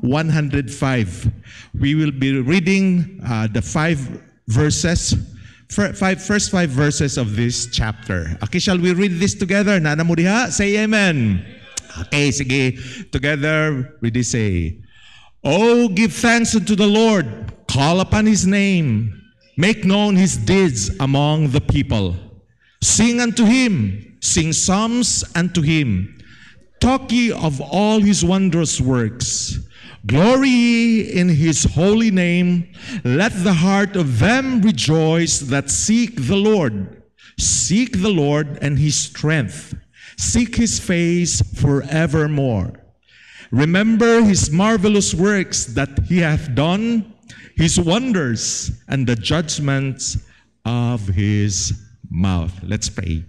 105. We will be reading uh, the five verses, five, first five verses of this chapter. Okay, shall we read this together? Nana mo Say amen. Okay, sige. Together, we this say, Oh, give thanks unto the Lord. Call upon his name. Make known his deeds among the people. Sing unto him. Sing psalms unto him. Talk ye of all his wondrous works Glory in his holy name. Let the heart of them rejoice that seek the Lord. Seek the Lord and his strength. Seek his face forevermore. Remember his marvelous works that he hath done, his wonders, and the judgments of his mouth. Let's pray.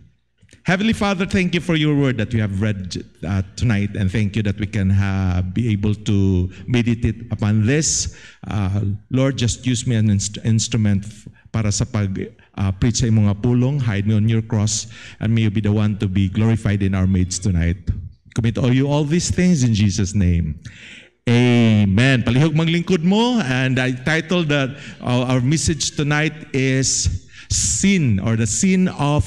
Heavenly Father, thank you for your word that we have read uh, tonight, and thank you that we can uh, be able to meditate upon this. Uh, Lord, just use me an inst- instrument para sa pag uh, preach sa mga pulong. Hide me on your cross, and may you be the one to be glorified in our midst tonight. Commit all you all these things in Jesus' name. Amen. Palihog maglingkod mo, and I titled that uh, our message tonight is sin or the sin of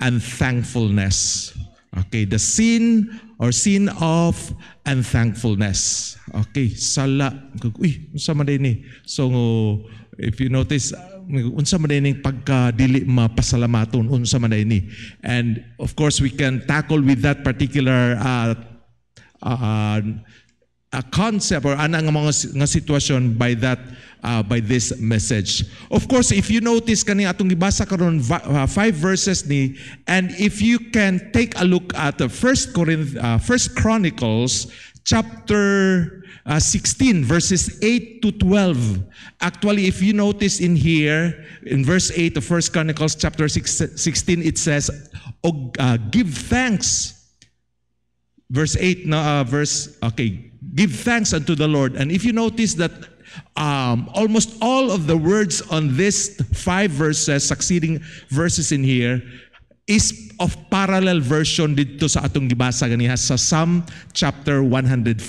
and thankfulness. Okay, the sin or sin of and thankfulness. Okay, sala. Uy, unsa man ni? So if you notice unsa man ni pagka dili mapasalamaton unsa man ni. And of course we can tackle with that particular uh, uh, a concept or anang nga mga nga sitwasyon by that uh, by this message. Of course, if you notice kani atong gibasa karon uh, five verses ni and if you can take a look at the first Corinth uh, first Chronicles chapter uh, 16 verses 8 to 12 actually if you notice in here in verse 8 of first chronicles chapter 6, 16 it says o, uh, give thanks verse 8 no, uh, verse okay give thanks unto the lord and if you notice that Um, almost all of the words on this five verses, succeeding verses in here, is of parallel version dito sa atong gibasa ganiha sa Psalm chapter 105.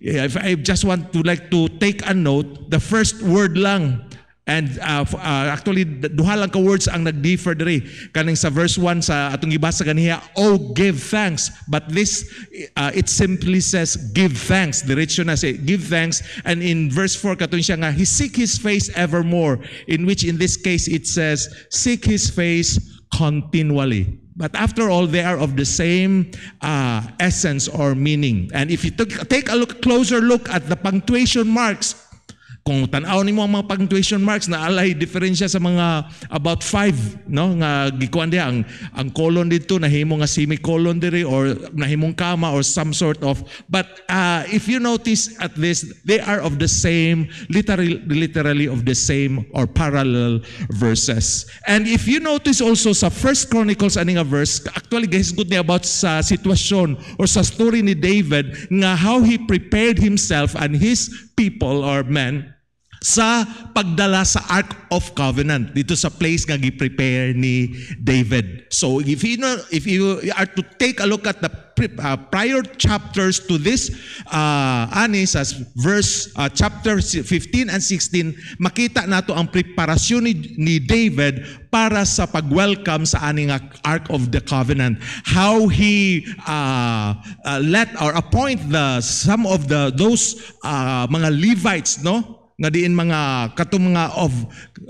If I just want to like to take a note, the first word lang And uh, uh, actually, duha lang ka words ang nag-differ diri. Kaning sa verse 1 sa atong gibasa ganiya, "Oh, give thanks." But this, uh, it simply says, "Give thanks." Diretso na say, "Give thanks." And in verse 4, katon siya nga, "He seek His face evermore." In which, in this case, it says, "Seek His face continually." But after all, they are of the same uh, essence or meaning. And if you take, take a look, closer look at the punctuation marks kung tanaw nimo ang mga punctuation marks na alay diferensya sa mga about 5 no nga gikuan diha ang ang colon dito nahimo nga semicolon diri or nahimong comma or some sort of but uh, if you notice at least they are of the same literally literally of the same or parallel verses. And if you notice also sa First Chronicles aning nga verse actually guys good ni about sa sitwasyon or sa story ni David nga how he prepared himself and his people or men sa pagdala sa Ark of Covenant dito sa place nga gi-prepare ni David. So if you know, if you are to take a look at the uh, prior chapters to this uh, anis as verse uh, chapter 15 and 16 makita nato ang preparasyon ni, ni David para sa pag-welcome sa aning Ark of the Covenant. How he uh, uh, let or appoint the some of the those uh, mga Levites no nga diin mga katong mga of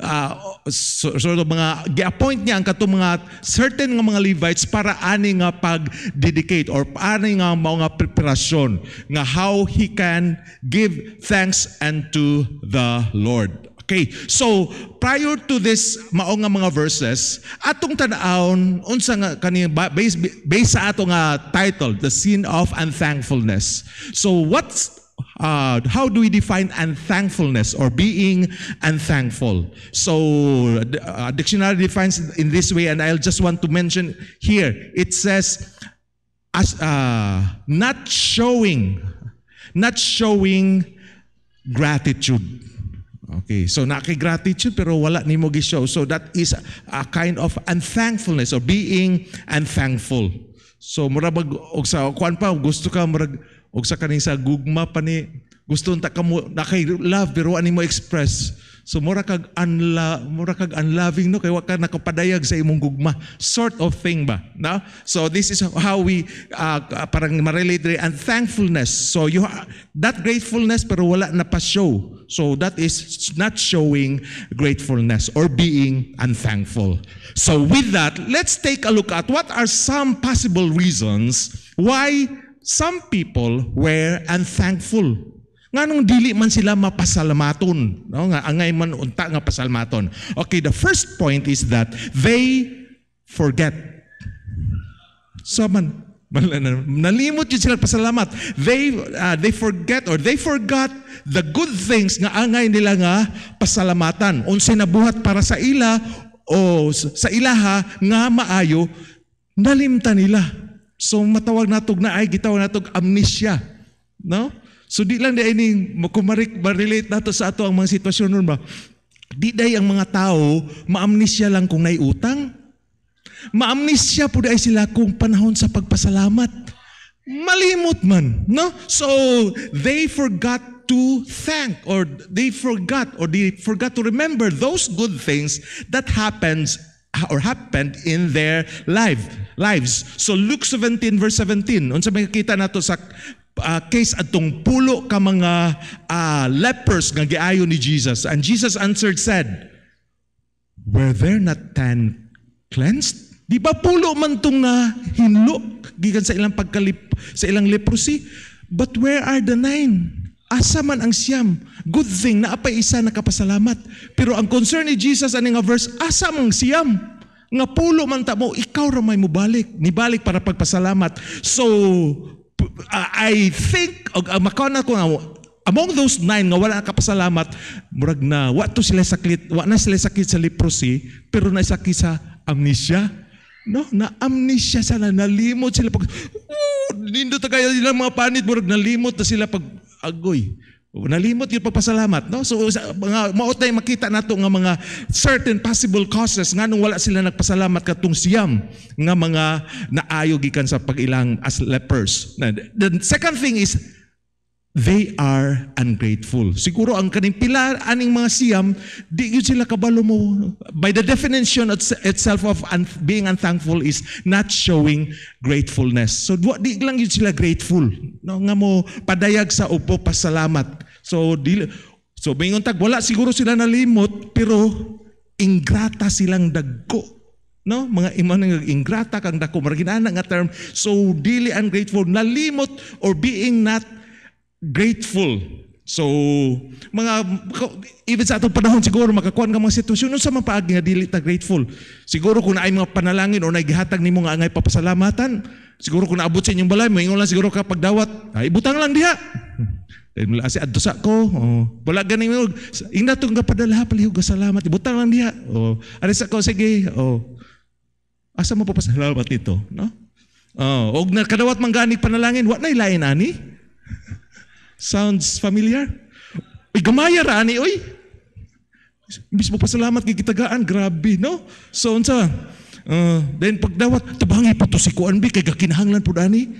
uh, sort of mga gi-appoint niya ang katong mga certain nga mga Levites para ani nga pag-dedicate or ani nga mga nga preparasyon nga how he can give thanks unto the Lord. Okay, so prior to this mao nga mga verses, atong tan-aon unsa nga kani based, based sa atong nga title, the sin of unthankfulness. So what's uh, how do we define unthankfulness or being unthankful? So, uh, dictionary defines in this way, and I'll just want to mention here. It says, as uh, not showing, not showing gratitude. Okay, so naki-gratitude pero wala ni mo show. So that is a, a kind of unthankfulness or being unthankful. So murabag og sa kuan pa gusto ka murag ug sa kaning sa gugma pa ni gusto ta kamo na kay love pero ani mo express so mura kag unla mura kag unloving no kay wa ka nakapadayag sa imong gugma sort of thing ba no so this is how we uh, parang marelate and thankfulness so you that gratefulness pero wala na pa show so that is not showing gratefulness or being unthankful so with that let's take a look at what are some possible reasons why some people were unthankful. Nga nung dili man sila mapasalamaton. No? Nga angay man unta nga pasalamaton. Okay, the first point is that they forget. So man, nalimot yun sila pasalamat. They, uh, they forget or they forgot the good things nga angay nila nga pasalamatan. Unsay nabuhat para sa ila o sa ilaha nga maayo nalimta nila. So matawag natog na ay gitawag natog amnesia. No? So di lang di ini kumarik relate nato sa ato ang mga sitwasyon nun ba? Di day ang mga tao maamnesia lang kung nay utang. Maamnesia pud ay sila kung panahon sa pagpasalamat. Malimot man, no? So they forgot to thank or they forgot or they forgot to remember those good things that happens or happened in their life lives. So Luke 17 verse 17, unsa may makikita nato sa uh, case atong pulo ka mga uh, lepers nga giayo ni Jesus. And Jesus answered said, Were there not ten cleansed? Di ba pulo man tong na hinlo gikan sa ilang pagkalip sa ilang leprosy? But where are the nine? Asa man ang siyam, good thing na apay isa nakapasalamat. Pero ang concern ni Jesus ani nga verse, asa man siyam? Nga pulo man ta mo, ikaw ra may mobalik, ni balik para pagpasalamat. So uh, I think og uh, makana ko nga among those nine nga wala kapasalamat, murag na wa to sila saklit, wa na sila sakit sa leprosy, pero na sakit sa amnesia. No, na amnesia sana nalimot sila pag Nindo tagaya nila mga panit murag nalimot na sila pag agoy. Nalimot yung pagpasalamat, no? So, mga, maot na makita nato nga mga certain possible causes nga nung wala sila nagpasalamat katong siyam nga mga naayo gikan sa pagilang as lepers. The second thing is they are ungrateful. Siguro ang kaning pilar, aning mga siyam, di yun sila kabalo mo. By the definition itself of un- being unthankful is not showing gratefulness. So di lang yun sila grateful. No, nga mo, padayag sa upo, pasalamat. So, di, so bingon tag, wala siguro sila nalimot, pero ingrata silang dagko. No, mga iman nga ingrata kang dako marginana nga term. So dili ungrateful nalimot or being not grateful. So, mga, even sa atong panahon, siguro makakuha ka mga sitwasyon, unsa man paagi nga dili ta grateful. Siguro kung naay mga panalangin o naigihatag nimo nga angay papasalamatan, siguro kung naabot sa inyong balay, moingon lang siguro ka pagdawat, ay butang lang diha. Dahil mula si adto sa ko, oh, wala ganing mo. Ingna tong gapadala palihog salamat, butang lang diha. Oh, ari sa ko sige, oh. Asa mo papasalamat nito, no? Oh, og na kadawat manggani panalangin, wa na ilain ani. Sounds familiar? Uy, gamaya rani, uy. Mismo pasalamat kay kitagaan, grabe, no? So, unsa? Uh, then pagdawat, tabangi po to si Kuan B, kay gakinahanglan po dani.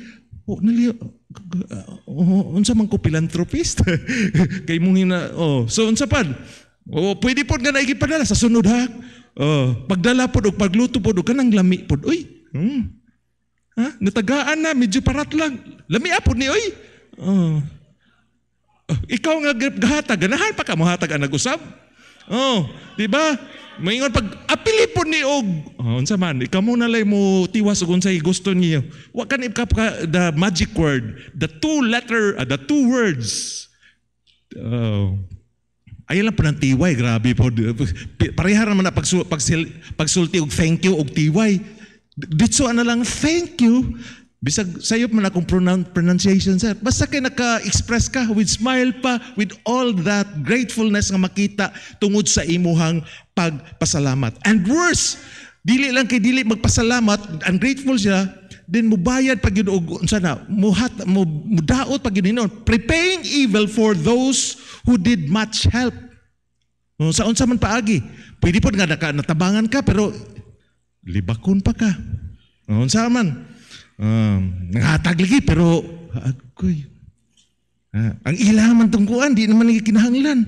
Oh, nali, oh, uh, uh, uh, unsa man ko philanthropist? kay mong hina, oh. So, unsa pad? Oh, pwede po nga naigipadala sa sunod ha. Oh, pagdala po, og pagluto po, og kanang lami po, uy. Hmm. Ha? Natagaan na, medyo parat lang. Lami apod ah, ni, uy. Oh ikaw nga gatag, ganahan pa ka mo hatag ang nag-usab. Oh, di ba? Maingon pag apili po ni og oh, unsa man ikaw mo na lay mo tiwas kung unsay gusto niyo. Wa kan ka the magic word, the two letter, uh, the two words. Oh. Ay lang pa ng tiway, grabe po. Pareha naman na pagsul, pag, pagsulti og thank you og tiway. Ditso na ano lang thank you Bisag sayop man akong pronunciation sir. Basta kay naka-express ka with smile pa with all that gratefulness nga makita tungod sa imuhang pagpasalamat. And worse, dili lang kay dili magpasalamat, ungrateful siya, then mubayad pag yun og unsa na, muhat mo mudaot pag yun noon. Preparing evil for those who did much help. Sa unsa man paagi. Pwede po nga naka, natabangan ka pero libakon pa ka. Unsa man. Um, nangatag lagi pero agoy. Ah, ah, ang ilaman tong kuan di naman lagi kinahanglan.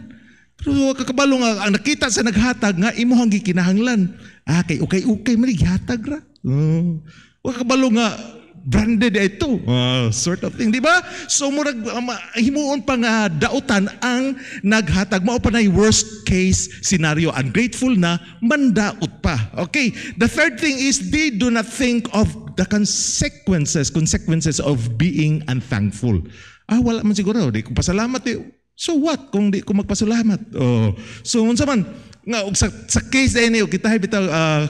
Pero kakabalo nga ang nakita sa naghatag nga imuhang gikinahanglan. Ah kay okay okay man gihatag ra. Oh. Uh, kakabalo nga branded ito. Uh, sort of thing, di ba? So murag um, himuon pa nga dautan ang naghatag mao pa nay worst case scenario. Ungrateful na mandaot pa. Okay. The third thing is they do not think of about the consequences, consequences of being unthankful. Ah, wala man siguro. Di ko pasalamat. eh. So what kung di ko magpasalamat? Oh. So unsa man nga sa, sa case na ini kita hay bitaw uh,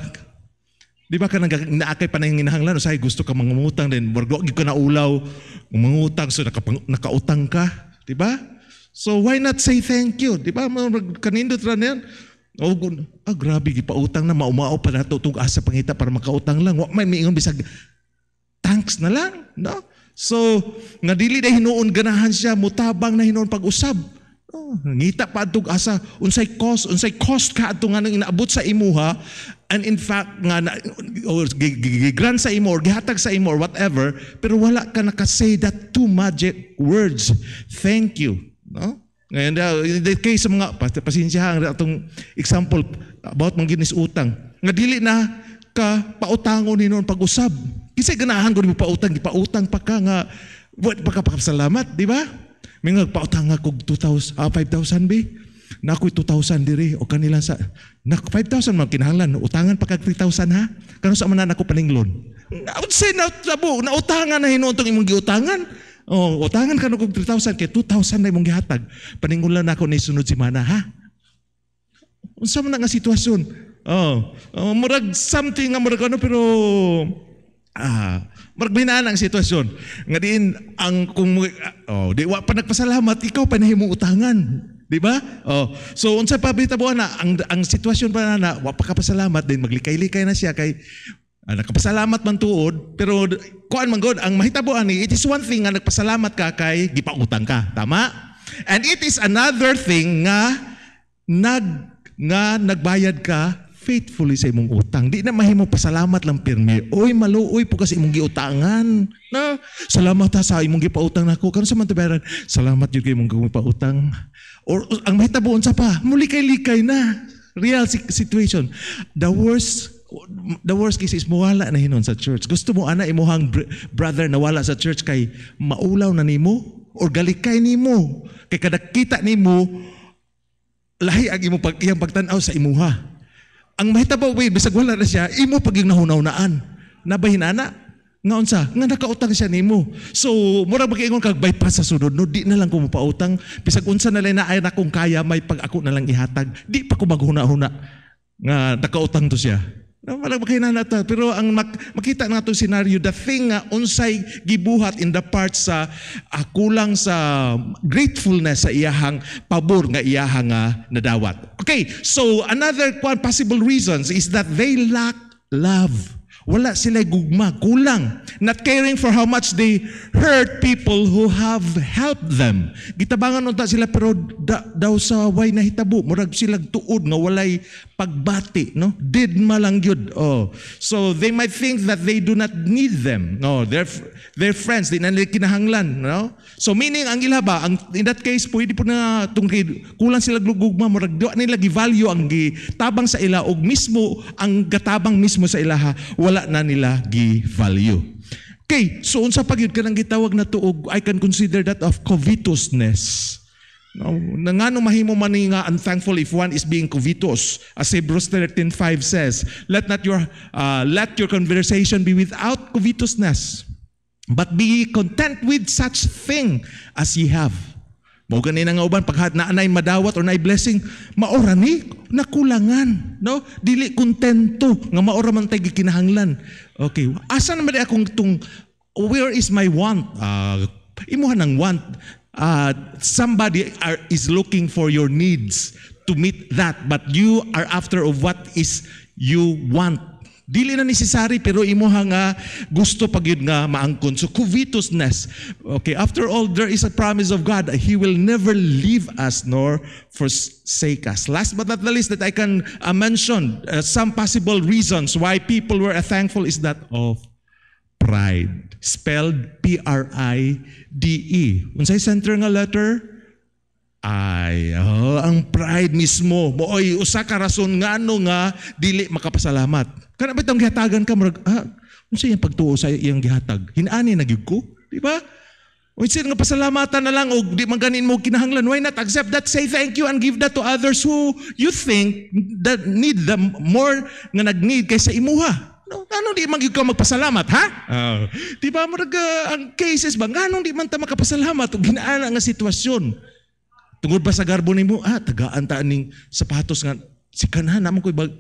Di ba ka nang naakay pa nang inahanglan say gusto ka mangungutang din borgo gid ka na ulaw mangutang so nakapang, nakautang ka, di ba? So why not say thank you? Di ba? Kanindot ra yan. O gun, ah grabe gipautang na maumao pa nato tug asa pangita para makautang lang. Wa may miingon bisag thanks na lang, no? So, nga dili dai hinuon ganahan siya, mutabang na hinuon pag-usab. No? Ngita pa adtog asa, unsay cost, unsay cost ka adto nga inaabot sa imuha, and in fact, nga, or gigrant sa imo, or gihatag sa imo, or whatever, pero wala ka nakasay that two magic words, thank you. No? Ngayon daw, kayo sa mga, pasensyahan, itong example, about mga ginis utang. Nga dili na ka pautango ni noon pag-usab. Kasi ganahan ko ni mo pautang, pautang pa ka nga, what, pa ka pagkapakasalamat, di ba? May nga pautang nga kog 2,000, ah, 5,000 bi. Nako'y 2,000 diri o kanila sa, naku, 5,000 man kinahanglan, utangan pa kag 3,000 ha? Kano sa na ako paninglon? Outside na, na utangan na hinuntong imong giutangan. Oh, utangan ka kog 3,000 kay 2,000 na imong gihatag. Paningulan nako ni sunod semana, ha? Unsa man nga sitwasyon? Oh, oh murag something nga murag ano pero ah, murag hinaan ang sitwasyon. Nga diin ang kung oh, di wa pa nagpasalamat ikaw pa nahimo utangan. Di ba? Oh. So unsa pa bitabuan na ang ang sitwasyon pa na, na wa pa ka pasalamat din maglikay-likay na siya kay Uh, nakapasalamat man tuod, pero kuan man God, ang mahitabo ani, it is one thing nga nagpasalamat ka kay gipautang ka, tama? And it is another thing nga nag nga nagbayad ka faithfully sa imong utang. Di na mahimo pasalamat lang pirmi. Oy, maluoy po kasi imong giutangan. Na, salamat ha sa imong gipautang nako. Karon sa man tibaran, salamat jud kay imong gipautang. Or ang mahitabo sa pa, muli kay likay na. Real situation. The worst the worst case is mawala na hinon sa church. Gusto mo ana imuhang brother na wala sa church kay maulaw na nimo or galikay nimo kay kada kita nimo lahi ang imo pag iyang pagtan-aw sa imuha. Ang mahitabaw way bisag wala na siya imo paging nahunaw-naan. Nabahin ana nga unsa nga nakautang siya nimo. So murag mag-ingon kag bypass sa sunod no di na lang ko mopautang bisag unsa na lay na ay na kung kaya may pag ako na lang ihatag di pa ko maghuna-huna nga nakautang to siya. No, wala makina nata. Pero ang mak- makita na itong senaryo, the thing nga unsay gibuhat in the part sa uh, kulang sa gratefulness sa iyahang pabor nga iyahang uh, nadawat. Okay, so another possible reasons is that they lack love. Wala sila gugma, kulang. Not caring for how much they hurt people who have helped them. Gitabangan unta sila pero da, daw sa way hitabo. murag sila tuod nga walay pagbati, no? Did malang malangyod. Oh. So they might think that they do not need them. No, their their friends din nila kinahanglan, no? So meaning ang ila ang in that case pwede po na tungkid kulang sila gugma, murag nila gi-value ang gitabang sa ila og mismo ang gatabang mismo sa ilaha wala wala na nila gi-value. Okay, so unsa pagyud ka nang gitawag na tuog, I can consider that of covetousness. No, nangano mahimo man ni nga unthankful if one is being covetous. As Hebrews 13:5 says, let not your uh, let your conversation be without covetousness, but be content with such thing as ye have. Mao gani nga uban paghat na anay madawat or naay blessing, maora ni nakulangan, no? Dili kontento nga maora man tay kinahanglan. Okay, asa na man akong tung where is my want? Uh, ah, imuha ng want. Uh, somebody are, is looking for your needs to meet that but you are after of what is you want Dili na necessary pero imuha nga gusto pag yun nga maangkon. So covetousness. Okay, after all there is a promise of God he will never leave us nor forsake us. Last but not the least that I can uh, mention uh, some possible reasons why people were uh, thankful is that of pride. Spelled P R I D E. Unsay center nga letter? ay oh, ang pride mismo mooy usa ka rason nga ano nga dili makapasalamat Kana ba itong gihatagan ka? Marag, ah, kung siya yung pagtuo sa iyang gihatag. Hinani na ko. Di ba? O sir, nga pasalamatan na lang o di man ganin mo kinahanglan. Why not accept that? Say thank you and give that to others who you think that need them more nga nag-need kaysa imuha. No, ano di man ka magpasalamat, ha? Oh. Di ba, marag, uh, ah, ang cases ba, ganong di man ta makapasalamat o ginaana nga sitwasyon. Tungod ba sa garbo ni mo, ah, tagaan ta ning sapatos nga, si kanha naman ko'y bag,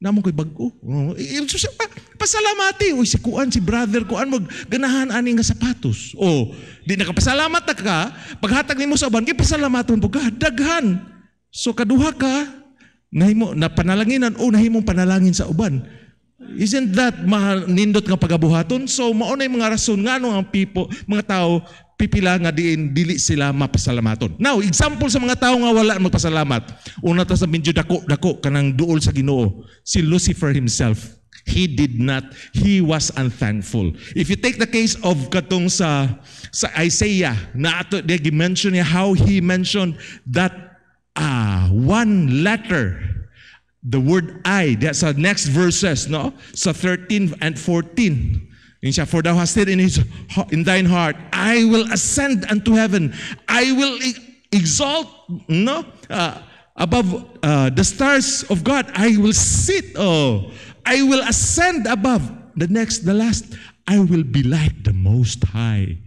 Namon ko'y bago. Oh, eh, so, pa, pasalamati. Uy, si Kuan, si brother Kuan, mag ganahan ani nga sapatos. O, oh, di nakapasalamat na ka, paghatag nimo sa uban, kay pasalamaton po ka, daghan. So, kaduha ka, nahimo, na panalanginan o oh, nahimong panalangin sa uban. Isn't that mahal, nindot nga pagabuhaton? So, maunay mga rason nga ano ang people, mga tao, pipila nga diin dili sila mapasalamaton. Now, example sa mga tao nga wala magpasalamat. Una ta sa medyo dako dako kanang duol sa Ginoo, si Lucifer himself. He did not he was unthankful. If you take the case of katong sa sa Isaiah na ato di mention niya how he mentioned that ah uh, one letter the word I that's sa next verses no sa 13 and 14 yun siya, for thou hast said in, his, in thine heart, I will ascend unto heaven. I will e-, exalt no, uh, above uh, the stars of God. I will sit, oh, I will ascend above. The next, the last, I will be like the Most High.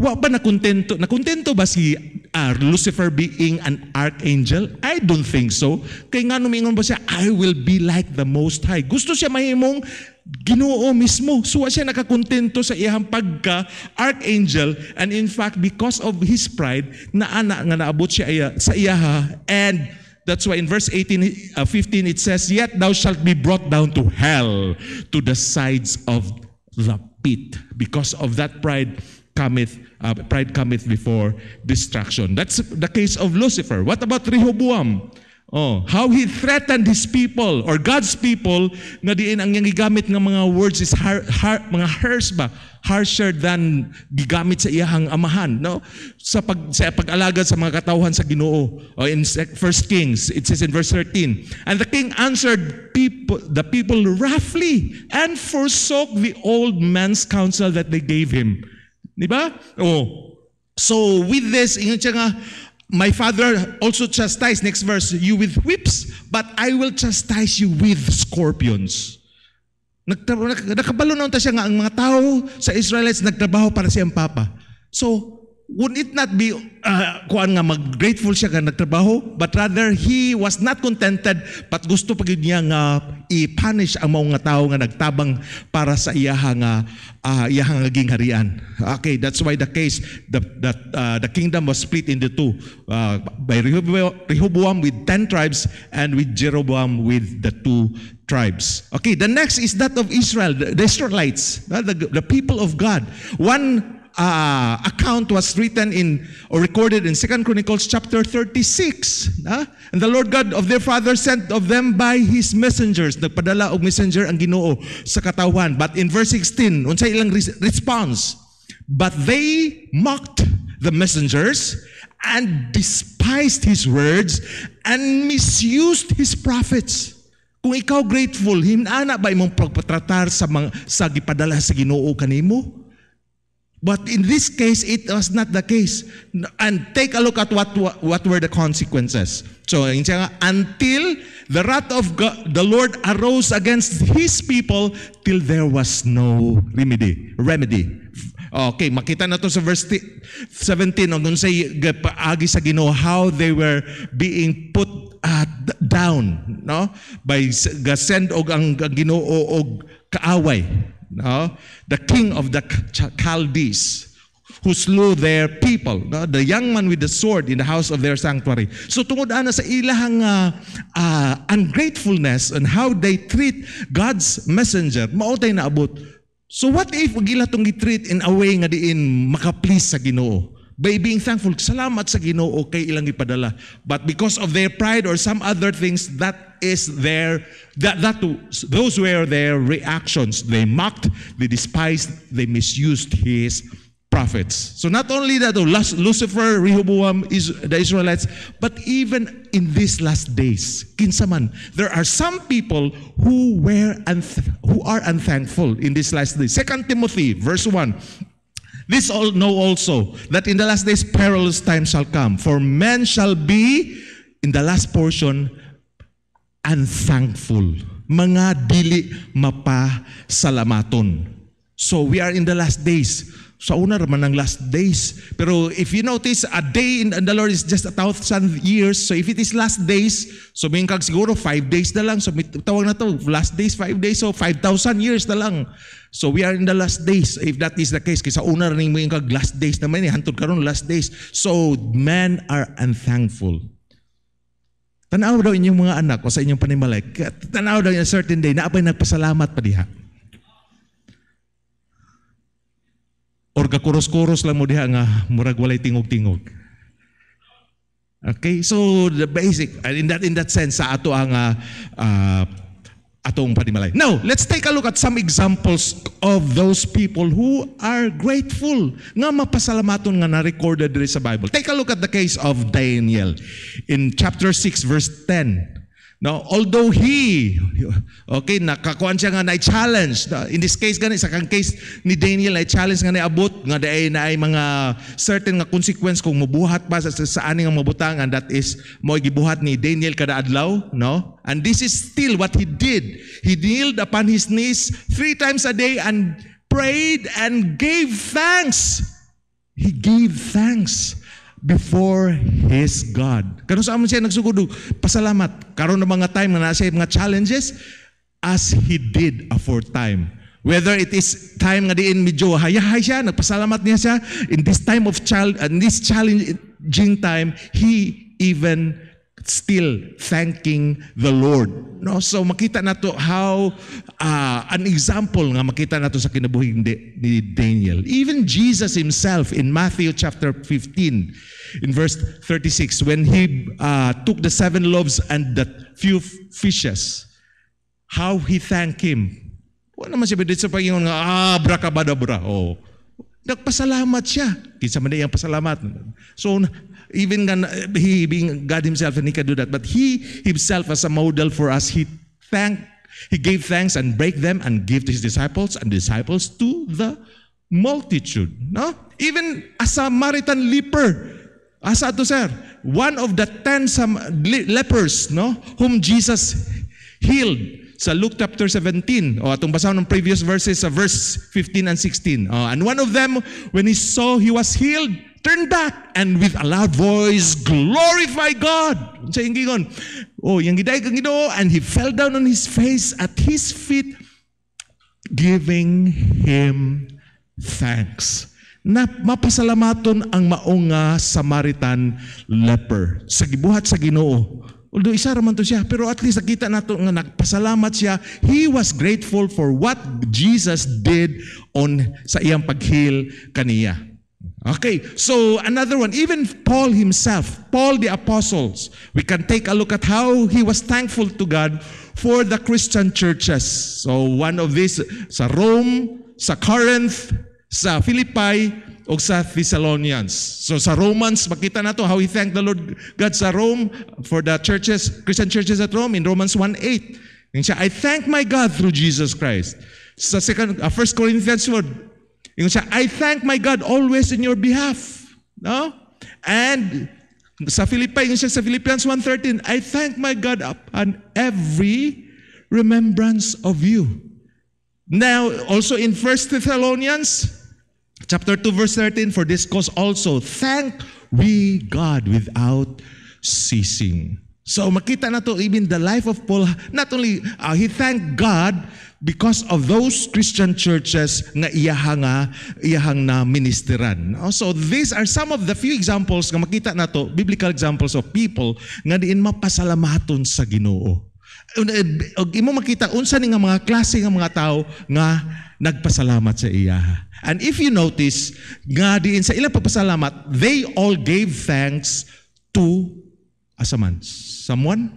Wa ba na nakontento? Nakontento ba si uh, Lucifer being an archangel? I don't think so. Kaya nga numingon ba siya, I will be like the Most High. Gusto siya mahimong ginoo mismo. Suwa siya nakakontento sa iyang pagka-archangel. And in fact, because of his pride, naana nga naabot siya iya, sa iyaha. And That's why in verse 18, uh, 15 it says, Yet thou shalt be brought down to hell, to the sides of the pit. Because of that pride cometh uh, pride cometh before destruction. That's the case of Lucifer. What about Rehoboam? Oh, how he threatened his people or God's people na diin ang gigamit ng mga words is har, har, mga harsh ba? Harsher than gigamit sa iyahang amahan, no? Sa pag sa pag alaga sa mga katauhan sa Ginoo. Oh, in 1 Kings, it says in verse 13, and the king answered people the people roughly and forsook the old man's counsel that they gave him. Di ba? Oh. So with this, ingat siya nga, My father also chastised, next verse, you with whips, but I will chastise you with scorpions. Nakabalo na siya nga ang mga tao sa Israelites nagtrabaho para siyang papa. So, would it not be uh, kuan nga maggrateful siya nga nagtrabaho but rather he was not contented but gusto pa niya nga i-punish ang mga tao nga nagtabang para sa iyaha nga uh, ah, iyaha nga gingharian okay that's why the case the that uh, the kingdom was split into two uh, by Rehoboam with 10 tribes and with Jeroboam with the two tribes. Okay, the next is that of Israel, the Israelites, the, the people of God. One uh, account was written in or recorded in Second Chronicles chapter 36. Na? And the Lord God of their father sent of them by His messengers. Nagpadala og messenger ang ginoo sa katawan. But in verse 16, unsa ilang response? But they mocked the messengers and despised his words and misused his prophets. Kung ikaw grateful, himana ba imong pagpatratar sa mga sa gipadala sa Ginoo kanimo? But in this case, it was not the case. And take a look at what, what were the consequences. So, until the wrath of God, the Lord arose against His people till there was no remedy. remedy. Okay, makita na to sa verse 17 kung say, paagi sa Ginoo how they were being put uh, down no by gasend og ang Ginoo og kaaway no? the king of the Chaldees, who slew their people, no? the young man with the sword in the house of their sanctuary. So tungod ana sa ilahang uh, ah, uh, ah, ungratefulness and how they treat God's messenger, mao na naabot. So what if gila tong gitreat in a way nga diin maka-please sa Ginoo? by being thankful. Salamat sa Ginoo kay ilang ipadala. But because of their pride or some other things, that is their that that those were their reactions. They mocked, they despised, they misused his prophets. So not only that, oh, Lucifer, Rehoboam, is, the Israelites, but even in these last days, kinsaman, there are some people who were who are unthankful in these last days. Second Timothy, verse one. This all know also that in the last days perilous times shall come. For men shall be, in the last portion, unthankful. Mga dili mapasalamaton. So we are in the last days. Sa una naman ng last days. Pero if you notice, a day in the Lord is just a thousand years. So if it is last days, so may kag siguro five days na lang. So tawag na to, last days, five days. So five thousand years na lang. So we are in the last days. If that is the case, kaysa una rin mo kag last days naman, eh, hantod karon last days. So men are unthankful. Tanaw daw inyong mga anak o sa inyong panimalay. Tanaw daw in a certain day, naapay nagpasalamat pa diha. or kakuros-kuros lang mo diha nga murag walay tingog-tingog. Okay, so the basic uh, in that in that sense sa ato ang uh, uh, atong panimalay. Now, let's take a look at some examples of those people who are grateful nga mapasalamaton nga na-recorded diri sa Bible. Take a look at the case of Daniel in chapter 6 verse 10. No, although he, okay, nakakuan siya nga na-challenge. In this case, gani, sa kang case ni Daniel, na-challenge nga ni abot nga daay na ay mga certain nga consequence kung mubuhat pa sa, sa ani nga and that is, mo gibuhat ni Daniel kada adlaw, no? And this is still what he did. He kneeled upon his knees three times a day and prayed and gave thanks. He gave thanks before his God. Karon sa amon siya nagsugod pasalamat. Karon na mga time na siya mga challenges as he did aforetime. Whether it is time nga diin medyo hayahay siya, nagpasalamat niya siya in this time of child in this challenging time he even still thanking the Lord. No? So makita na to how uh, an example nga makita na to sa kinabuhi ni Daniel. Even Jesus himself in Matthew chapter 15 in verse 36 when he uh, took the seven loaves and the few fishes how he thanked him. Wala naman siya pwede sa Panginoon nga, ah, brakabadabra. Oh. Nagpasalamat siya. Kinsa man iyang pasalamat. So, Even he being God himself and he can do that. But he himself as a model for us, he thanked, he gave thanks and break them and gave to his disciples and disciples to the multitude. No? Even as a Samaritan leper, as to sir, one of the ten lepers no, whom Jesus healed sa Luke chapter 17. O, atong basahon ng previous verses sa verse 15 and 16. Oh, and one of them, when he saw he was healed, turn back and with a loud voice glorify God. Unsa yung gigon? Oh, yang giday kang Ginoo and he fell down on his face at his feet giving him thanks. Na mapasalamaton ang maunga Samaritan leper sa gibuhat sa Ginoo. Although isa raman to siya, pero at least nakita nato nga nagpasalamat siya. He was grateful for what Jesus did on sa iyang paghil kaniya. Okay, so another one, even Paul himself, Paul the apostles, we can take a look at how he was thankful to God for the Christian churches. So one of these sa Rome, sa Corinth, sa Philippi, o sa Thessalonians. So sa Romans, makita na to how he thanked the Lord God sa Rome for the churches, Christian churches at Rome in Romans 1.8. I thank my God through Jesus Christ. Sa second, uh, 1 Corinthians 4, yung sa, I thank my God always in your behalf. No? And sa Philippians, yung siya sa Philippians 1.13, I thank my God upon every remembrance of you. Now, also in 1 Thessalonians chapter 2 verse 13, for this cause also thank we God without ceasing. So makita na to even the life of Paul, not only uh, he thanked God because of those Christian churches nga iyahang iyahang na ministeran. So these are some of the few examples nga makita na to, biblical examples of people nga diin mapasalamaton sa Ginoo. Eh, og imo makita unsa ni nga mga klase nga mga tao nga nagpasalamat sa iya. And if you notice, nga diin sa ilang pagpasalamat, they all gave thanks to as a man. Someone,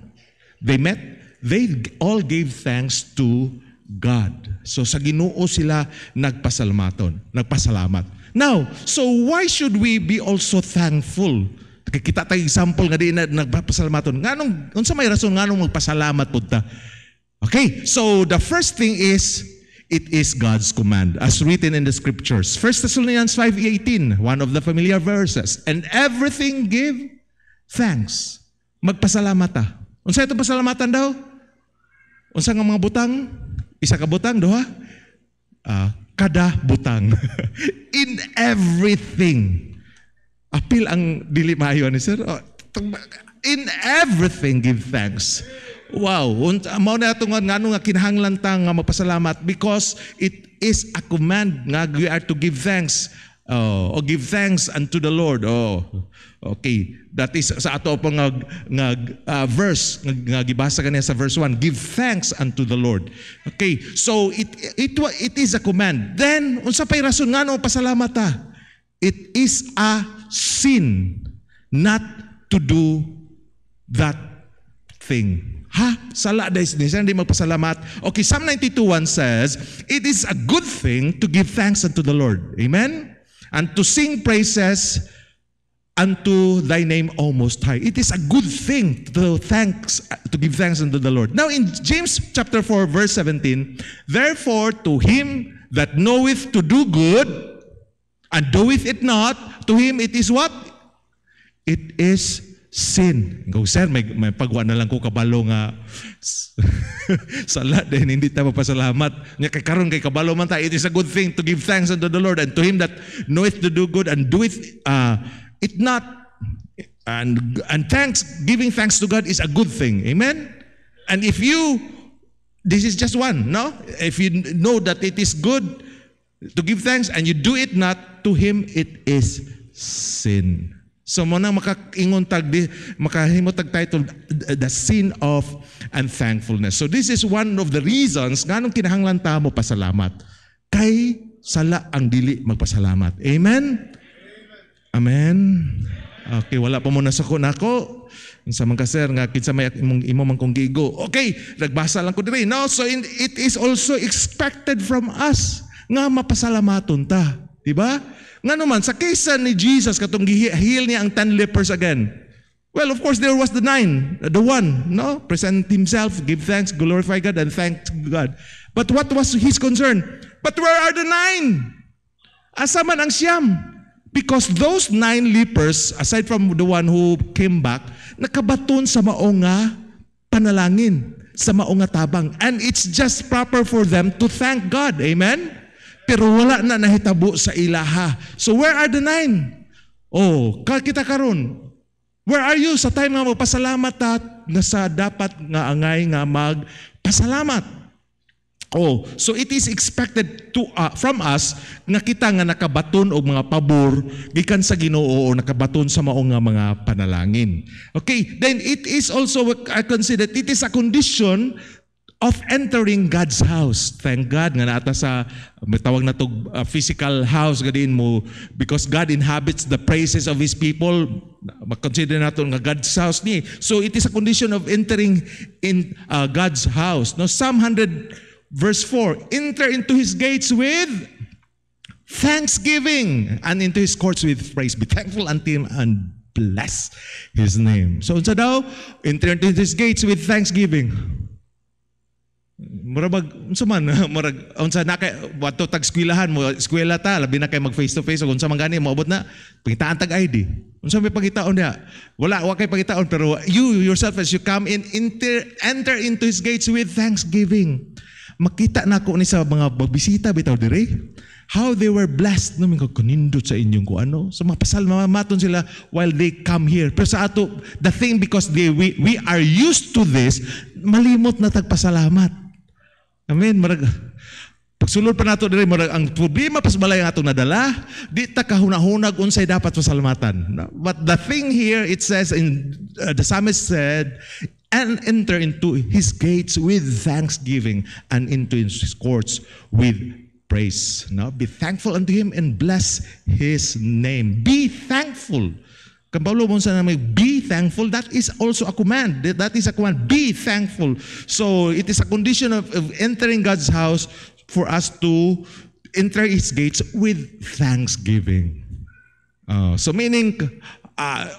they met, they all gave thanks to God. So sa Ginoo sila nagpasalamat. Nagpasalamat. Now, so why should we be also thankful? Kita tayo example nga di na nagpasalamat. Nganong unsa may rason nganong magpasalamat pud ta? Okay, so the first thing is it is God's command as written in the scriptures. 1 Thessalonians 5:18, one of the familiar verses. And everything give thanks magpasalamat ta. Unsa ito pasalamatan daw? Unsa nga mga butang? Isa ka butang, duha? Uh, kada butang. In everything. Apil ang dili maayo ni sir. Oh, in everything give thanks. Wow, mao na tungod nga ano nga kinahanglan ta nga magpasalamat because it is a command nga we are to give thanks. Oh, or oh, give thanks unto the Lord. Oh. Okay, that is sa ato pa nga, nga uh, ah, verse nga, nga gibasa kanya sa verse 1, give thanks unto the Lord. Okay, so it it it is a command. Then unsa pay rason nga no pasalamat ta? Ah? It is a sin not to do that thing. Ha? Sala dahil hindi magpasalamat. Okay, Psalm 92.1 says, It is a good thing to give thanks unto the Lord. Amen? And to sing praises unto thy name O most high it is a good thing to thanks to give thanks unto the lord now in james chapter 4 verse 17 therefore to him that knoweth to do good and doeth it not to him it is what it is sin go sir may, may pagwa na lang ko kabalo nga sala din hindi ta mapasalamat nya kay karon kay kabalo man ta it is a good thing to give thanks unto the lord and to him that knoweth to do good and doeth uh, It not and and thanks giving thanks to God is a good thing. Amen. And if you this is just one, no? If you know that it is good to give thanks and you do it not to him it is sin. So mo na makaingon tag di makahimo tag title the sin of unthankfulness. So this is one of the reasons nganong kinahanglan ta mo pasalamat kay sala ang dili magpasalamat. Amen. Amen? Okay, wala pa muna sa kunako. Sa mga sir, nga kinsa may imong imo man kong gigo. Okay, nagbasa lang ko diri. No, so in, it is also expected from us nga mapasalamaton ta. di ba? Nga naman, sa kaysa ni Jesus, katong heal niya ang 10 lepers again. Well, of course, there was the nine, the one, no? Present himself, give thanks, glorify God, and thank God. But what was his concern? But where are the nine? Asa man ang siyam? Because those nine lepers, aside from the one who came back, nakabaton sa maonga panalangin, sa maonga tabang. And it's just proper for them to thank God. Amen? Pero wala na nahitabo sa ilaha. So where are the nine? Oh, kita karon. Where are you sa time nga mo? Pasalamat at nasa dapat nga angay nga mag pasalamat. Oh, so it is expected to uh, from us nga kita nga nakabaton og mga pabor gikan sa Ginoo o nakabaton sa mao nga mga panalangin. Okay, then it is also I consider it is a condition of entering God's house. Thank God nga naata sa matawag na tog uh, physical house gadiin mo because God inhabits the praises of his people. Makonsider nato nga God's house ni. So it is a condition of entering in uh, God's house. No Psalm 100 Verse 4, Enter into his gates with thanksgiving and into his courts with praise. Be thankful unto him and bless his name. So unsa daw? Enter into his gates with thanksgiving. Murabag, unsa man, murag, unsa na kay, wato tag skwilahan mo, eskwela ta, labi na kay mag face to face, unsa man gani, maabot na, pangitaan tag ID. Unsa may pangitaon niya? Wala, wa kay pangitaon, pero you yourself as you come in, enter, enter into his gates with thanksgiving. Makita na ako ni sa mga magbisita bitaw dire how they were blessed no, ko kanindot sa inyong ko ano so mapasal mamaton sila while they come here pero sa ato the thing because they we, we are used to this malimot na tagpasalamat amen marag Pagsulod pa nato dire murag ang problema pas balay ang atong nadala, di ta kahunahunag unsay dapat pasalamatan. But the thing here it says in uh, the psalmist said and enter into his gates with thanksgiving and into his courts with praise. Now be thankful unto him and bless his name. Be thankful. Kung Paulo mo sa be thankful, that is also a command. That is a command. Be thankful. So it is a condition of, of entering God's house for us to enter his gates with thanksgiving. Uh, so meaning, uh,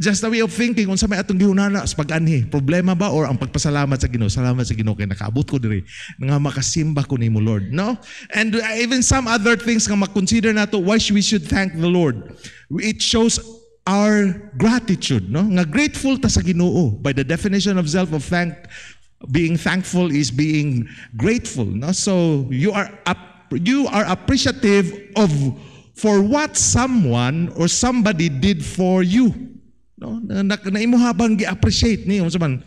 just a way of thinking unsa may atong gihunana sa pag-anhi problema ba or ang pagpasalamat sa Ginoo salamat sa Ginoo kay nakaabot ko diri nga makasimba ko nimo Lord no and uh, even some other things nga makonsider nato why we should thank the Lord it shows our gratitude no nga grateful ta sa Ginoo by the definition of self of thank being thankful is being grateful no so you are up, you are appreciative of for what someone or somebody did for you No, na, na imuha bang gi-appreciate niyo sa man.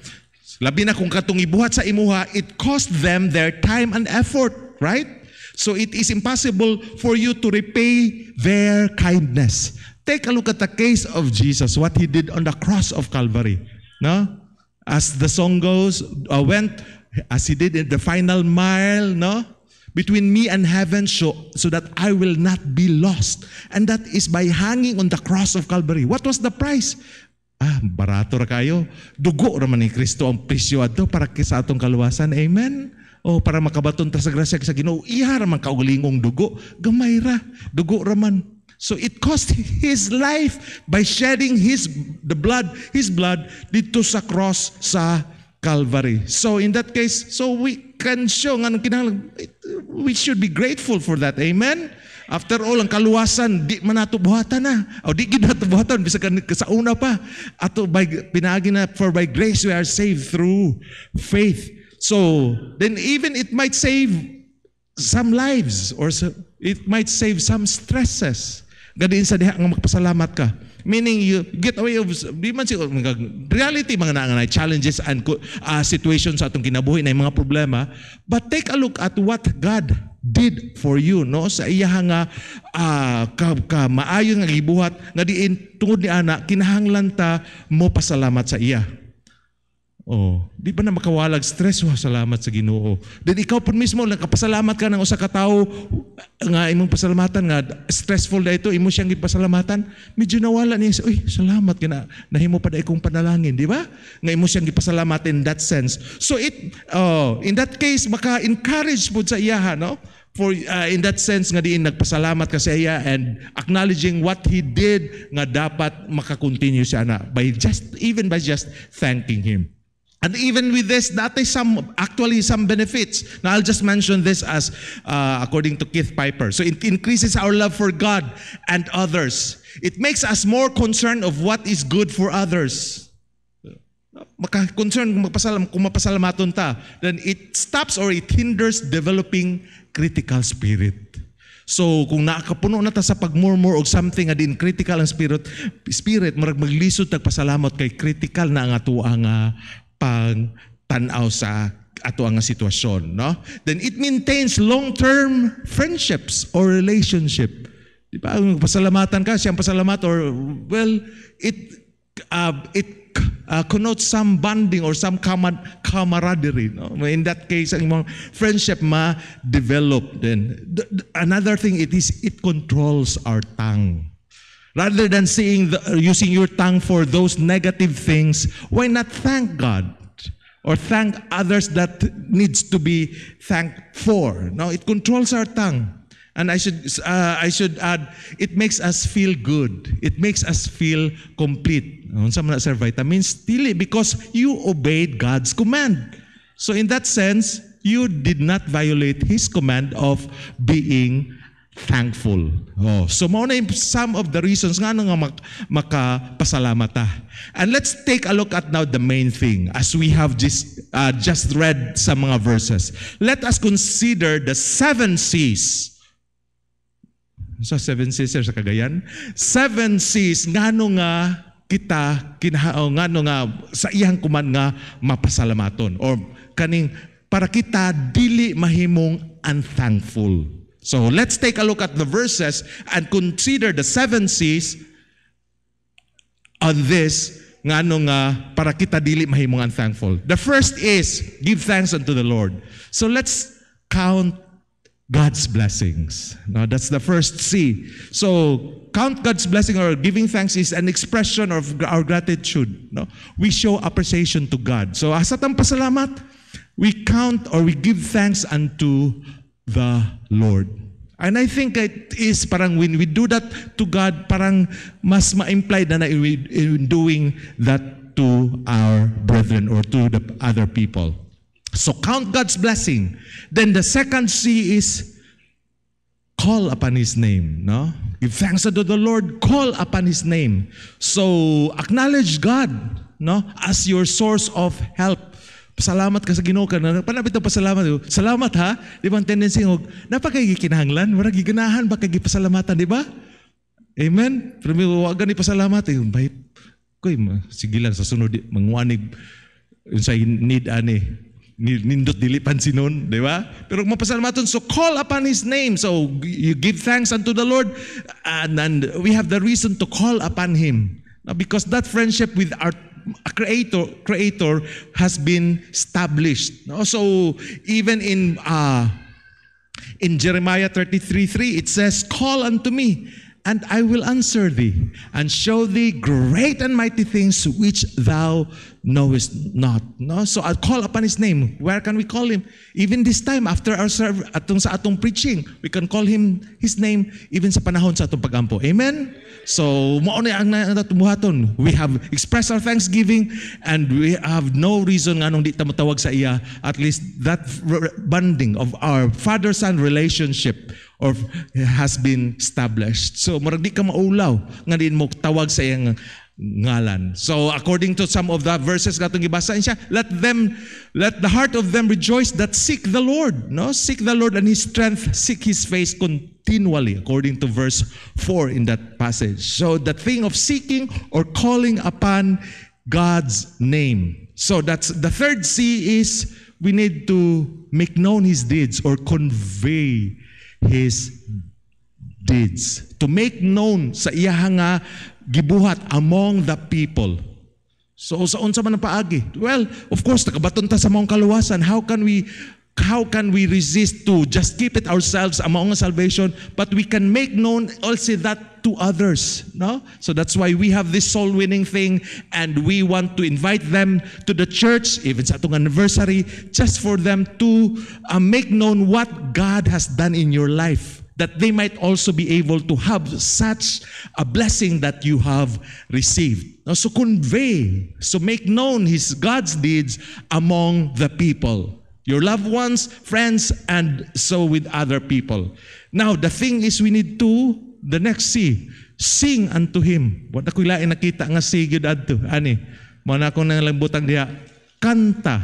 Labi na kung katong ibuhat sa imuha, it cost them their time and effort, right? So it is impossible for you to repay their kindness. Take a look at the case of Jesus, what he did on the cross of Calvary. No? As the song goes, uh, went, as he did in the final mile, no? between me and heaven so, so that I will not be lost. And that is by hanging on the cross of Calvary. What was the price? Ah, barato ra kayo. Dugo ra man ni Kristo ang presyo ato para sa atong kaluwasan. Amen. O para makabaton ta sa grasya sa Ginoo, iha ra man kaulingong dugo, gamay ra, dugo ra man. So it cost his life by shedding his the blood, his blood dito sa cross sa Calvary. So in that case, so we can show nga kinahanglan we should be grateful for that. Amen. After all, ang kaluwasan, di man natubuhatan na. O di gid natubuhatan, bisa sa una pa. Ato, by, pinagi na, for by grace we are saved through faith. So, then even it might save some lives or it might save some stresses. Gadiin sa diha nga magpasalamat ka. Meaning, you get away of, di man siguro, reality, mga nanganay, challenges and uh, situations sa atong kinabuhi na mga problema. But take a look at what God did for you no sa iya nga uh, ka, ka maayo nga gibuhat nga diin tungod ni ana kinahanglan ta mo pasalamat sa iya Oh, di ba na makawalag stress? Wow, salamat sa Ginoo. Then ikaw pa mismo, nagkapasalamat ka ng usa ka tawo nga imong pasalamatan nga stressful dahito imo siyang ipasalamatan, Medyo nawala niya, uy, salamat kana nahimo pa da ikong panalangin, di ba? Nga imo siyang gipasalamatin in that sense. So it oh, in that case maka encourage pud sa iyaha, no? For uh, in that sense nga diin nagpasalamat ka sa iya and acknowledging what he did nga dapat makakontinue siya na by just even by just thanking him. And even with this, that is some, actually some benefits. Now, I'll just mention this as uh, according to Keith Piper. So it increases our love for God and others. It makes us more concerned of what is good for others. Maka-concern kung, magpasalam, ta. Then it stops or it hinders developing critical spirit. So kung nakapuno na ta sa pagmurmur og something nga din critical ang spirit, spirit murag maglisod tag pasalamat kay critical na ang atuang uh, pang tanaw sa ato ang sitwasyon, no? Then it maintains long-term friendships or relationship. Di ba? Pasalamatan ka, siyang pasalamat or well, it uh, it uh, connotes some bonding or some camar- camaraderie, no? In that case, ang imong friendship ma-develop then. Another thing it is it controls our tongue. Rather than seeing the, using your tongue for those negative things, why not thank God? Or thank others that needs to be thanked for. Now, it controls our tongue. And I should, uh, I should add, it makes us feel good. It makes us feel complete. Some man sir vitamins tili because you obeyed God's command. So in that sense, you did not violate his command of being thankful. Oh, so mo na some of the reasons nga nga mak makapasalamat And let's take a look at now the main thing as we have just uh, just read sa mga verses. Let us consider the seven C's. so seven C's sa kagayan. seven C's ngano nga kita kinahao ngano nga sa iyang kuman nga mapasalamaton or kaning para kita dili mahimong unthankful. thankful So let's take a look at the verses and consider the seven C's on this nga nga para kita dili mahimong unthankful. The first is give thanks unto the Lord. So let's count God's blessings. Now that's the first C. So count God's blessing or giving thanks is an expression of our gratitude. No? We show appreciation to God. So asatam pasalamat? We count or we give thanks unto the Lord. And I think it is parang when we do that to God, parang mas ma-imply na na in doing that to our brethren or to the other people. So count God's blessing. Then the second C is call upon His name. No? Give thanks unto the Lord. Call upon His name. So acknowledge God no? as your source of help salamat ka sa Ginoo kana. Panapit pa salamat Diba? Salamat ha. Di ba ang tendency og napakay gikinahanglan, murag giganahan ba kay gipasalamatan, di ba? Amen. Pero mi wa gani pasalamat eh, bait. Koy, eh, sige lang sa sunod eh, mangwanig unsay need ani nindot dili pansinon, di ba? Pero mapasalamaton, so call upon His name. So you give thanks unto the Lord and, and we have the reason to call upon Him. Now, because that friendship with our creator creator has been established. No? So even in uh, in Jeremiah 33:3 it says, "Call unto me, and I will answer thee, and show thee great and mighty things which thou knowest not. No? So I'll call upon His name. Where can we call Him? Even this time, after our serv- atong sa atong preaching, we can call Him His name even sa panahon sa atong pagampo. Amen? So, mao na ang natumuhaton. We have expressed our thanksgiving and we have no reason nga nung di ta matawag sa iya. At least that bonding of our father-son relationship of, has been established. So, murag di ka maulaw nga din mo tawag sa iyang ngalan. So according to some of the verses nga katong gibasa siya, let them let the heart of them rejoice that seek the Lord, no? Seek the Lord and his strength, seek his face con- continually, according to verse 4 in that passage. So, the thing of seeking or calling upon God's name. So, that's the third C is we need to make known his deeds or convey his deeds. To make known sa iya nga gibuhat among the people. So sa unsa man ang paagi? Well, of course nakabaton ta sa mong kaluwasan. How can we How can we resist to just keep it ourselves among salvation, but we can make known also that to others? No? So that's why we have this soul winning thing and we want to invite them to the church, even sa itong anniversary, just for them to uh, make known what God has done in your life, that they might also be able to have such a blessing that you have received. No? So convey, so make known His God's deeds among the people your loved ones, friends, and so with other people. Now, the thing is we need to, the next C, sing unto Him. What ako'y lain nakita nga si Gid adto, ani, mo na akong nanglambutan diha, kanta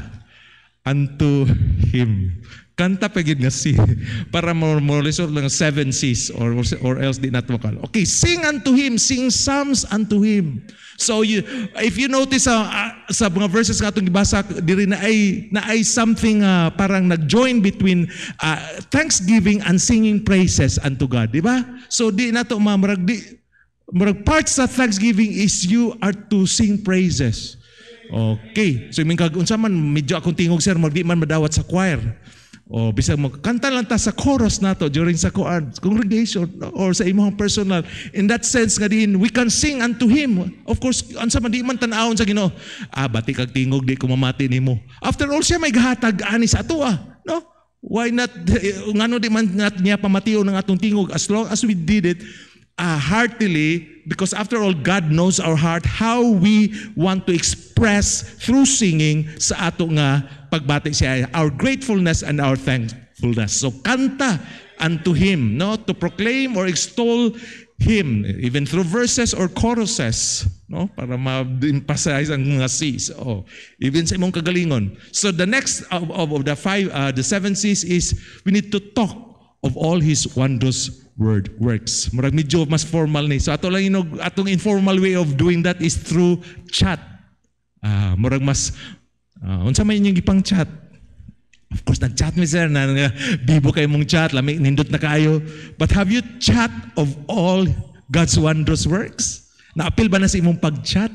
unto Him. kanta pagid nga C para mo lang seven seas or or else di nato makal. Okay, sing unto him, sing psalms unto him. So you, if you notice uh, uh, sa mga verses nga atong gibasa diri na ay na ay something uh, parang nag-join between uh, thanksgiving and singing praises unto God, di ba? So di nato mamrag di murag part sa thanksgiving is you are to sing praises. Okay. So, yung kag unsa man medyo akong tingog sir, magdi man madawat sa choir. O oh, bisa mo kanta lang ta sa chorus nato during sa kuan ah, congregation or sa imong personal in that sense nga din we can sing unto him of course unsa man di man tan-awon sa Ginoo ah bati kag tingog di ko ni mo. after all siya may gahatag ani sa ato ah. no why not eh, ngano di man niya pamatiyo ng atong tingog as long as we did it uh, heartily because after all God knows our heart how we want to express through singing sa ato nga pagbati siya our gratefulness and our thankfulness so kanta unto him no to proclaim or extol him even through verses or choruses no para ma-emphasize ang mga oh even sa imong kagalingon so the next of, of, of the five uh, the seven seas, is we need to talk of all His wondrous word works. Murag medyo mas formal ni. So ato lang inog atong informal way of doing that is through chat. Uh, murag mas uh, unsa may inyong ipang chat? Of course, nag-chat mi sir, na, na bibo kay mong chat, lami nindot na kayo. But have you chat of all God's wondrous works? Naapil ba na sa imong pag-chat?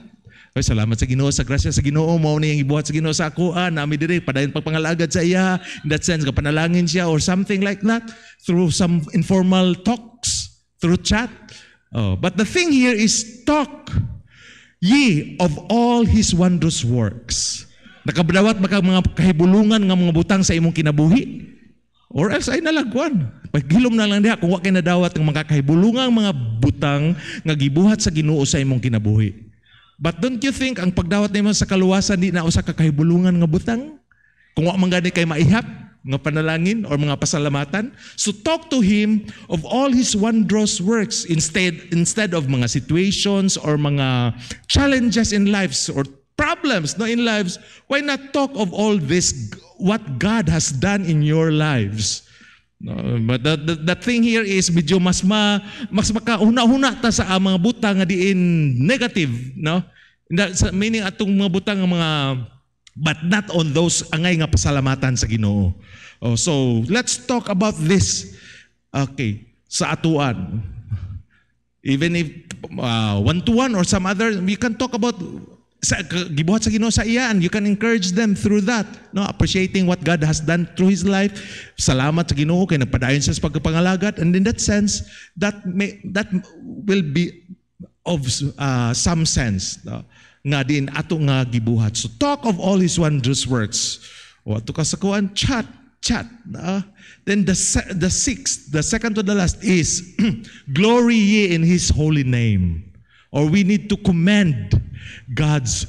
Kay salamat sa Ginoo, sa grasya sa Ginoo, mao na yung ibuhat sa Ginoo sa ako, ah, nami diri padayon pagpangalagad sa iya, in that sense kapanalangin siya or something like that through some informal talks, through chat. Oh, but the thing here is talk ye of all his wondrous works. Nakabdawat ba mga kahibulungan nga mga butang sa imong kinabuhi? Or else ay nalagwan. Paghilom na lang diha kung wa kay nadawat ng mga kahibulungang mga butang nga gibuhat sa Ginoo sa imong kinabuhi. But don't you think ang pagdawat nimo sa kaluwasan di na usa ka kahibulungan nga butang? Kung wa gani kay maihap nga panalangin or mga pasalamatan, so talk to him of all his wondrous works instead instead of mga situations or mga challenges in lives or problems no in lives. Why not talk of all this what God has done in your lives? No, uh, but the, the, the thing here is medyo mas ma, mas makauna-una ta sa mga butang nga diin negative, no? That, meaning atong mga butang nga mga but not on those angay nga pasalamatan sa Ginoo. Oh, so let's talk about this. Okay, sa atuan. Even if uh, one to one or some other, we can talk about sa, gibuhat sa Ginoo sa iyaan. You can encourage them through that. No, appreciating what God has done through his life. Salamat sa Ginoo kay nagpadayon siya sa pagpangalagad. And in that sense, that may, that will be of uh, some sense no? nga din ato nga gibuhat. So talk of all his wondrous works. O ato chat chat. then the the sixth, the second to the last is glory ye in his holy name. Or we need to commend God's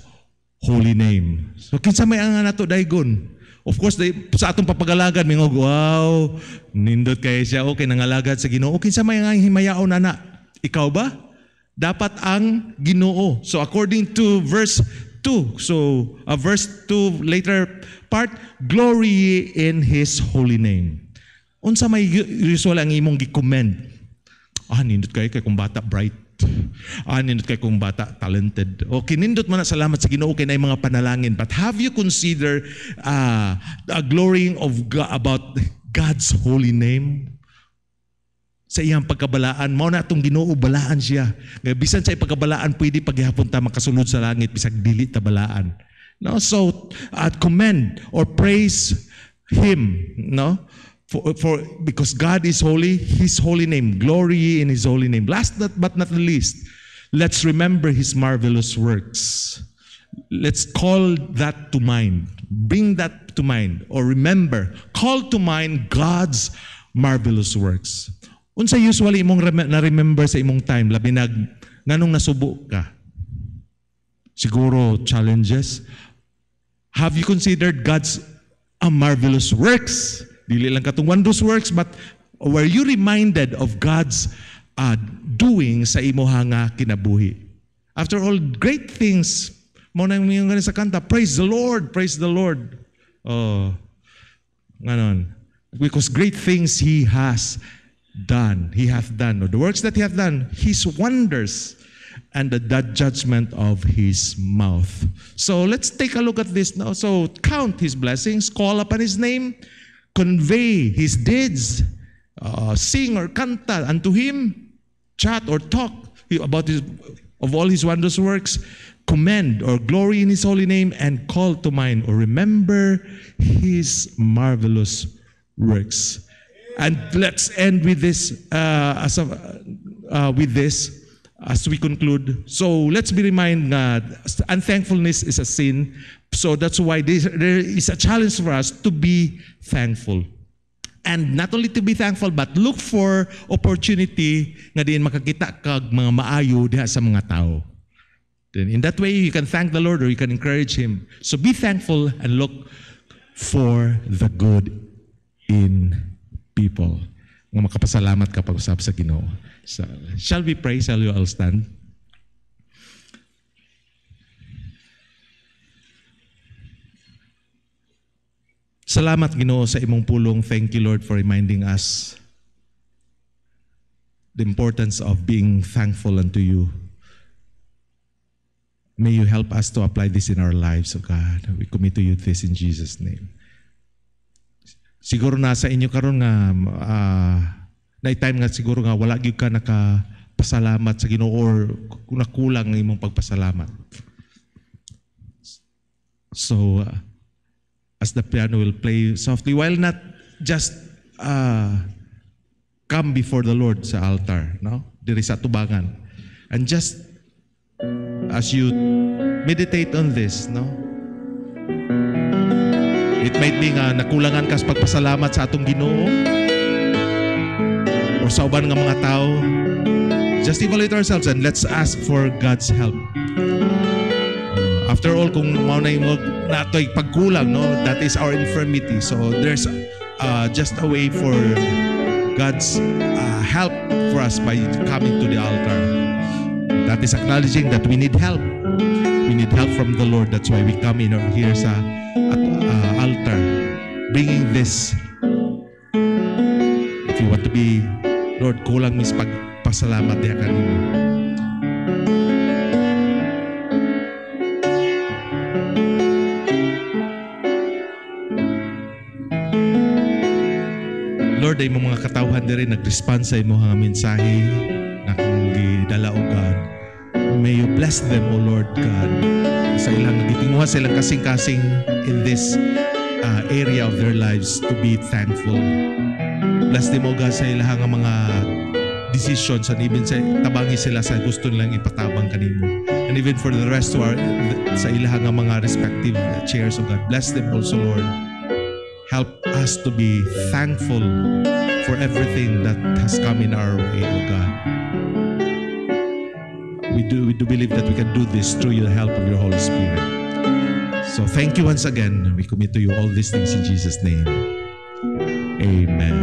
holy name. So kinsa may ang nato daygon. Of course, day, sa atong papagalagan, mingog, wow, nindot kay siya, okay, nangalagad sa ginoo. Kinsa may ang himayaon na Ikaw ba? Dapat ang ginoo. So according to verse 2, so uh, verse 2 later part, glory in His holy name. Unsa may usual ang imong gi-commend? Ah, nindot kay kay kung bata bright. Anin ah, kay kung bata, talented. O kinindot man na salamat sa ginoo kay na mga panalangin. But have you consider uh, ah, a glorying of God, about God's holy name? sa iyang pagkabalaan. Mao na itong balaan siya. Ngayon, bisan sa pagkabalaan, pwede paghihapon ta makasulod sa langit, bisag dili ta balaan. No? So, at uh, commend or praise Him. No? For, for, because God is holy, His holy name, glory in His holy name. Last but not least, let's remember His marvelous works. Let's call that to mind. Bring that to mind or remember. Call to mind God's marvelous works. Unsa usually imong na-remember sa imong time, labi nag nganong nasubo ka? Siguro challenges. Have you considered God's a ah, marvelous works? Dili lang katong wondrous works, but were you reminded of God's uh, doing sa imuha nga kinabuhi? After all, great things. Mo na yung ganun sa kanta, praise the Lord, praise the Lord. Oh, nganon Because great things He has done. He hath done. The works that He hath done, His wonders, and the, the judgment of His mouth. So let's take a look at this now. So count His blessings, call upon His name, convey his deeds, uh, sing or canta unto him, chat or talk about his of all his wondrous works, commend or glory in his holy name, and call to mind or remember his marvelous works. And let's end with this uh, uh with this as we conclude. So let's be reminded that unthankfulness is a sin. So that's why there is a challenge for us to be thankful. And not only to be thankful, but look for opportunity nga din makakita kag mga maayo diha sa mga tao. Then in that way, you can thank the Lord or you can encourage Him. So be thankful and look for the good in people. Nga makapasalamat kapag usap sa Ginoo shall we pray? Shall we all stand? Salamat Ginoo sa imong pulong. Thank you Lord for reminding us the importance of being thankful unto you. May you help us to apply this in our lives, O oh God. We commit to you this in Jesus' name. Siguro nasa inyo karon nga uh, na time nga siguro nga wala gyud ka nakapasalamat sa Ginoo or nakulang ang imong pagpasalamat. So uh, as the piano will play softly while not just uh, come before the Lord sa altar, no? Diri sa tubangan. And just as you meditate on this, no? It might be nga nakulangan ka sa pagpasalamat sa atong Ginoo or sa uban nga mga tao, just evaluate ourselves and let's ask for God's help. after all, kung maunay mo natoy pagkulang, no, that is our infirmity. So there's uh, just a way for God's uh, help for us by coming to the altar. That is acknowledging that we need help. We need help from the Lord. That's why we come in here sa at, uh, altar, bringing this. If you want to be Lord, kulang mis pagpasalamat niya kanino. Lord, ay mga katauhan na rin nag-response sa imo nga mensahe na kung dala o God. May you bless them, O Lord God. Sa ilang nagitinguha silang kasing-kasing in this uh, area of their lives to be thankful. Bless them, O God, sa ilahang mga decision sa even sa tabangi sila sa gusto nilang ipatabang kanimo. And even for the rest to our, sa ilahang mga respective chairs, of God. Bless them also, Lord. Help us to be thankful for everything that has come in our way, O God. We do, we do believe that we can do this through the help of your Holy Spirit. So thank you once again. We commit to you all these things in Jesus' name. Amen.